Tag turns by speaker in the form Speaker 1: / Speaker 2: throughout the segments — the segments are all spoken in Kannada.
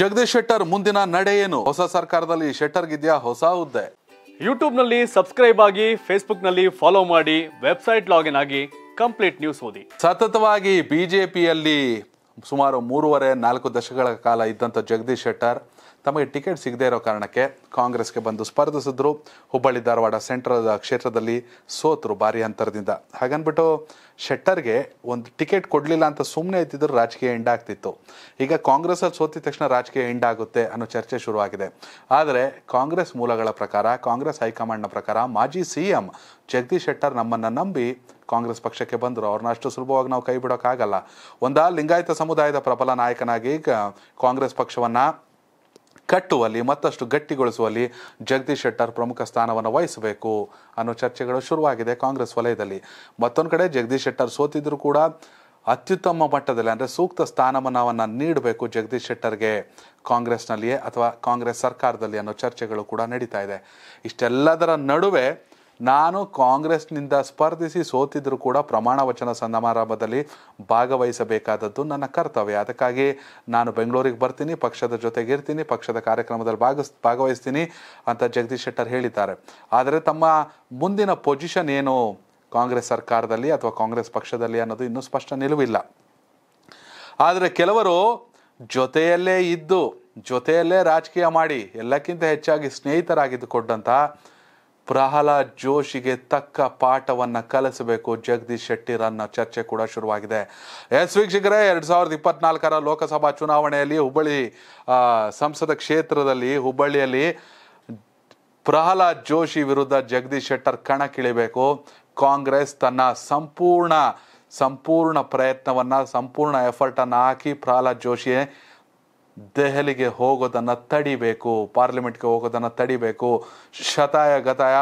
Speaker 1: ಜಗದೀಶ್ ಶೆಟ್ಟರ್ ಮುಂದಿನ ನಡೆ ಏನು ಹೊಸ ಸರ್ಕಾರದಲ್ಲಿ ಶೆಟ್ಟರ್ ಇದೆಯಾ ಹೊಸ ಹುದ್ದೆ ಯೂಟ್ಯೂಬ್ ನಲ್ಲಿ ಸಬ್ಸ್ಕ್ರೈಬ್ ಆಗಿ ಫೇಸ್ಬುಕ್ ನಲ್ಲಿ ಫಾಲೋ ಮಾಡಿ ವೆಬ್ಸೈಟ್ ಲಾಗಿನ್ ಆಗಿ ಕಂಪ್ಲೀಟ್ ನ್ಯೂಸ್ ಓದಿ ಸತತವಾಗಿ ಬಿಜೆಪಿಯಲ್ಲಿ ಸುಮಾರು ಮೂರುವರೆ ನಾಲ್ಕು ದಶಕಗಳ ಕಾಲ ಇದ್ದಂಥ ಜಗದೀಶ್ ಶೆಟ್ಟರ್ ತಮಗೆ ಟಿಕೆಟ್ ಸಿಗದೇ ಇರೋ ಕಾರಣಕ್ಕೆ ಕಾಂಗ್ರೆಸ್ಗೆ ಬಂದು ಸ್ಪರ್ಧಿಸಿದ್ರು ಹುಬ್ಬಳ್ಳಿ ಧಾರವಾಡ ಸೆಂಟ್ರಲ್ ಕ್ಷೇತ್ರದಲ್ಲಿ ಸೋತರು ಭಾರಿ ಅಂತರದಿಂದ ಹಾಗನ್ಬಿಟ್ಟು ಶೆಟ್ಟರ್ಗೆ ಒಂದು ಟಿಕೆಟ್ ಕೊಡಲಿಲ್ಲ ಅಂತ ಸುಮ್ಮನೆ ಇದ್ದಿದ್ರು ರಾಜಕೀಯ ಎಂಡಾಗ್ತಿತ್ತು ಈಗ ಕಾಂಗ್ರೆಸ್ಸಲ್ಲಿ ಸೋತಿದ ತಕ್ಷಣ ರಾಜಕೀಯ ಎಂಡಾಗುತ್ತೆ ಅನ್ನೋ ಚರ್ಚೆ ಶುರುವಾಗಿದೆ ಆದರೆ ಕಾಂಗ್ರೆಸ್ ಮೂಲಗಳ ಪ್ರಕಾರ ಕಾಂಗ್ರೆಸ್ ಹೈಕಮಾಂಡ್ನ ಪ್ರಕಾರ ಮಾಜಿ ಸಿ ಎಂ ಜಗದೀಶ್ ಶೆಟ್ಟರ್ ನಮ್ಮನ್ನು ನಂಬಿ ಕಾಂಗ್ರೆಸ್ ಪಕ್ಷಕ್ಕೆ ಬಂದರು ಅವ್ರನ್ನ ಅಷ್ಟು ಸುಲಭವಾಗಿ ನಾವು ಕೈ ಬಿಡೋಕ್ಕಾಗಲ್ಲ ಒಂದಾ ಲಿಂಗಾಯತ ಸಮುದಾಯದ ಪ್ರಬಲ ನಾಯಕನಾಗಿ ಕಾಂಗ್ರೆಸ್ ಪಕ್ಷವನ್ನು ಕಟ್ಟುವಲ್ಲಿ ಮತ್ತಷ್ಟು ಗಟ್ಟಿಗೊಳಿಸುವಲ್ಲಿ ಜಗದೀಶ್ ಶೆಟ್ಟರ್ ಪ್ರಮುಖ ಸ್ಥಾನವನ್ನು ವಹಿಸಬೇಕು ಅನ್ನೋ ಚರ್ಚೆಗಳು ಶುರುವಾಗಿದೆ ಕಾಂಗ್ರೆಸ್ ವಲಯದಲ್ಲಿ ಮತ್ತೊಂದು ಕಡೆ ಜಗದೀಶ್ ಶೆಟ್ಟರ್ ಸೋತಿದ್ರು ಕೂಡ ಅತ್ಯುತ್ತಮ ಮಟ್ಟದಲ್ಲಿ ಅಂದರೆ ಸೂಕ್ತ ಸ್ಥಾನಮಾನವನ್ನು ನೀಡಬೇಕು ಜಗದೀಶ್ ಶೆಟ್ಟರ್ಗೆ ಕಾಂಗ್ರೆಸ್ನಲ್ಲಿಯೇ ಅಥವಾ ಕಾಂಗ್ರೆಸ್ ಸರ್ಕಾರದಲ್ಲಿ ಅನ್ನೋ ಚರ್ಚೆಗಳು ಕೂಡ ನಡೀತಾ ಇದೆ ಇಷ್ಟೆಲ್ಲದರ ನಡುವೆ ನಾನು ಕಾಂಗ್ರೆಸ್ನಿಂದ ಸ್ಪರ್ಧಿಸಿ ಸೋತಿದ್ರು ಕೂಡ ಪ್ರಮಾಣ ವಚನ ಸಮಾರಂಭದಲ್ಲಿ ಭಾಗವಹಿಸಬೇಕಾದದ್ದು ನನ್ನ ಕರ್ತವ್ಯ ಅದಕ್ಕಾಗಿ ನಾನು ಬೆಂಗಳೂರಿಗೆ ಬರ್ತೀನಿ ಪಕ್ಷದ ಜೊತೆಗಿರ್ತೀನಿ ಪಕ್ಷದ ಕಾರ್ಯಕ್ರಮದಲ್ಲಿ ಭಾಗಸ್ ಭಾಗವಹಿಸ್ತೀನಿ ಅಂತ ಜಗದೀಶ್ ಶೆಟ್ಟರ್ ಹೇಳಿದ್ದಾರೆ ಆದರೆ ತಮ್ಮ ಮುಂದಿನ ಪೊಸಿಷನ್ ಏನು ಕಾಂಗ್ರೆಸ್ ಸರ್ಕಾರದಲ್ಲಿ ಅಥವಾ ಕಾಂಗ್ರೆಸ್ ಪಕ್ಷದಲ್ಲಿ ಅನ್ನೋದು ಇನ್ನೂ ಸ್ಪಷ್ಟ ನಿಲುವಿಲ್ಲ ಆದರೆ ಕೆಲವರು ಜೊತೆಯಲ್ಲೇ ಇದ್ದು ಜೊತೆಯಲ್ಲೇ ರಾಜಕೀಯ ಮಾಡಿ ಎಲ್ಲಕ್ಕಿಂತ ಹೆಚ್ಚಾಗಿ ಸ್ನೇಹಿತರಾಗಿದ್ದುಕೊಂಡಂತಹ ಪ್ರಹ್ಲಾದ್ ಜೋಶಿಗೆ ತಕ್ಕ ಪಾಠವನ್ನು ಕಲಿಸಬೇಕು ಜಗದೀಶ್ ಶೆಟ್ಟಿರನ್ನ ಚರ್ಚೆ ಕೂಡ ಶುರುವಾಗಿದೆ ಎಸ್ ವೀಕ್ಷಕರೇ ಎರಡು ಸಾವಿರದ ಇಪ್ಪತ್ನಾಲ್ಕರ ಲೋಕಸಭಾ ಚುನಾವಣೆಯಲ್ಲಿ ಹುಬ್ಬಳ್ಳಿ ಸಂಸದ ಕ್ಷೇತ್ರದಲ್ಲಿ ಹುಬ್ಬಳ್ಳಿಯಲ್ಲಿ ಪ್ರಹ್ಲಾದ್ ಜೋಶಿ ವಿರುದ್ಧ ಜಗದೀಶ್ ಶೆಟ್ಟರ್ ಕಣಕ್ಕಿಳಿಬೇಕು ಕಾಂಗ್ರೆಸ್ ತನ್ನ ಸಂಪೂರ್ಣ ಸಂಪೂರ್ಣ ಪ್ರಯತ್ನವನ್ನು ಸಂಪೂರ್ಣ ಎಫರ್ಟನ್ನು ಹಾಕಿ ಪ್ರಹ್ಲಾದ್ ಜೋಶಿಯೇ ದೆಹಲಿಗೆ ಹೋಗೋದನ್ನು ತಡಿಬೇಕು ಪಾರ್ಲಿಮೆಂಟ್ಗೆ ಹೋಗೋದನ್ನು ತಡಿಬೇಕು ಶತಾಯ ಗತಾಯ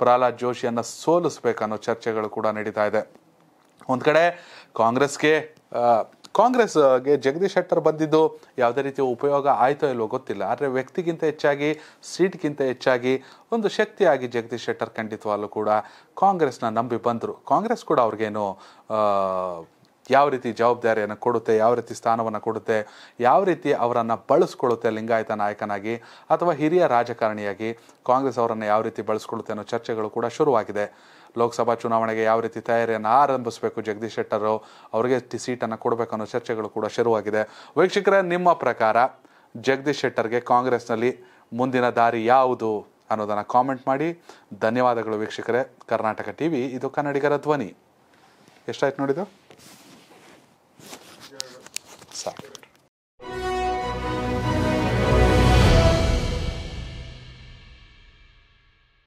Speaker 1: ಪ್ರಹ್ಲಾದ್ ಜೋಶಿಯನ್ನು ಸೋಲಿಸ್ಬೇಕನ್ನೋ ಚರ್ಚೆಗಳು ಕೂಡ ನಡೀತಾ ಇದೆ ಒಂದು ಕಡೆ ಕಾಂಗ್ರೆಸ್ಗೆ ಕಾಂಗ್ರೆಸ್ಗೆ ಜಗದೀಶ್ ಶೆಟ್ಟರ್ ಬಂದಿದ್ದು ಯಾವುದೇ ರೀತಿಯ ಉಪಯೋಗ ಆಯಿತೋ ಇಲ್ವೋ ಗೊತ್ತಿಲ್ಲ ಆದರೆ ವ್ಯಕ್ತಿಗಿಂತ ಹೆಚ್ಚಾಗಿ ಸೀಟ್ಗಿಂತ ಹೆಚ್ಚಾಗಿ ಒಂದು ಶಕ್ತಿಯಾಗಿ ಜಗದೀಶ್ ಶೆಟ್ಟರ್ ಖಂಡಿತವಾಗಲೂ ಕೂಡ ಕಾಂಗ್ರೆಸ್ನ ನಂಬಿ ಬಂದರು ಕಾಂಗ್ರೆಸ್ ಕೂಡ ಅವ್ರಿಗೇನು ಯಾವ ರೀತಿ ಜವಾಬ್ದಾರಿಯನ್ನು ಕೊಡುತ್ತೆ ಯಾವ ರೀತಿ ಸ್ಥಾನವನ್ನು ಕೊಡುತ್ತೆ ಯಾವ ರೀತಿ ಅವರನ್ನು ಬಳಸ್ಕೊಳ್ಳುತ್ತೆ ಲಿಂಗಾಯತ ನಾಯಕನಾಗಿ ಅಥವಾ ಹಿರಿಯ ರಾಜಕಾರಣಿಯಾಗಿ ಕಾಂಗ್ರೆಸ್ ಅವರನ್ನು ಯಾವ ರೀತಿ ಬಳಸ್ಕೊಳ್ಳುತ್ತೆ ಅನ್ನೋ ಚರ್ಚೆಗಳು ಕೂಡ ಶುರುವಾಗಿದೆ ಲೋಕಸಭಾ ಚುನಾವಣೆಗೆ ಯಾವ ರೀತಿ ತಯಾರಿಯನ್ನು ಆರಂಭಿಸಬೇಕು ಜಗದೀಶ್ ಶೆಟ್ಟರು ಅವರಿಗೆ ಸೀಟನ್ನು ಕೊಡಬೇಕು ಅನ್ನೋ ಚರ್ಚೆಗಳು ಕೂಡ ಶುರುವಾಗಿದೆ ವೀಕ್ಷಕರೇ ನಿಮ್ಮ ಪ್ರಕಾರ ಜಗದೀಶ್ ಶೆಟ್ಟರ್ಗೆ ಕಾಂಗ್ರೆಸ್ನಲ್ಲಿ ಮುಂದಿನ ದಾರಿ ಯಾವುದು ಅನ್ನೋದನ್ನು ಕಾಮೆಂಟ್ ಮಾಡಿ ಧನ್ಯವಾದಗಳು ವೀಕ್ಷಕರೇ ಕರ್ನಾಟಕ ಟಿ ವಿ ಇದು ಕನ್ನಡಿಗರ ಧ್ವನಿ ಎಷ್ಟಾಯ್ತು ನೋಡಿದ್ದು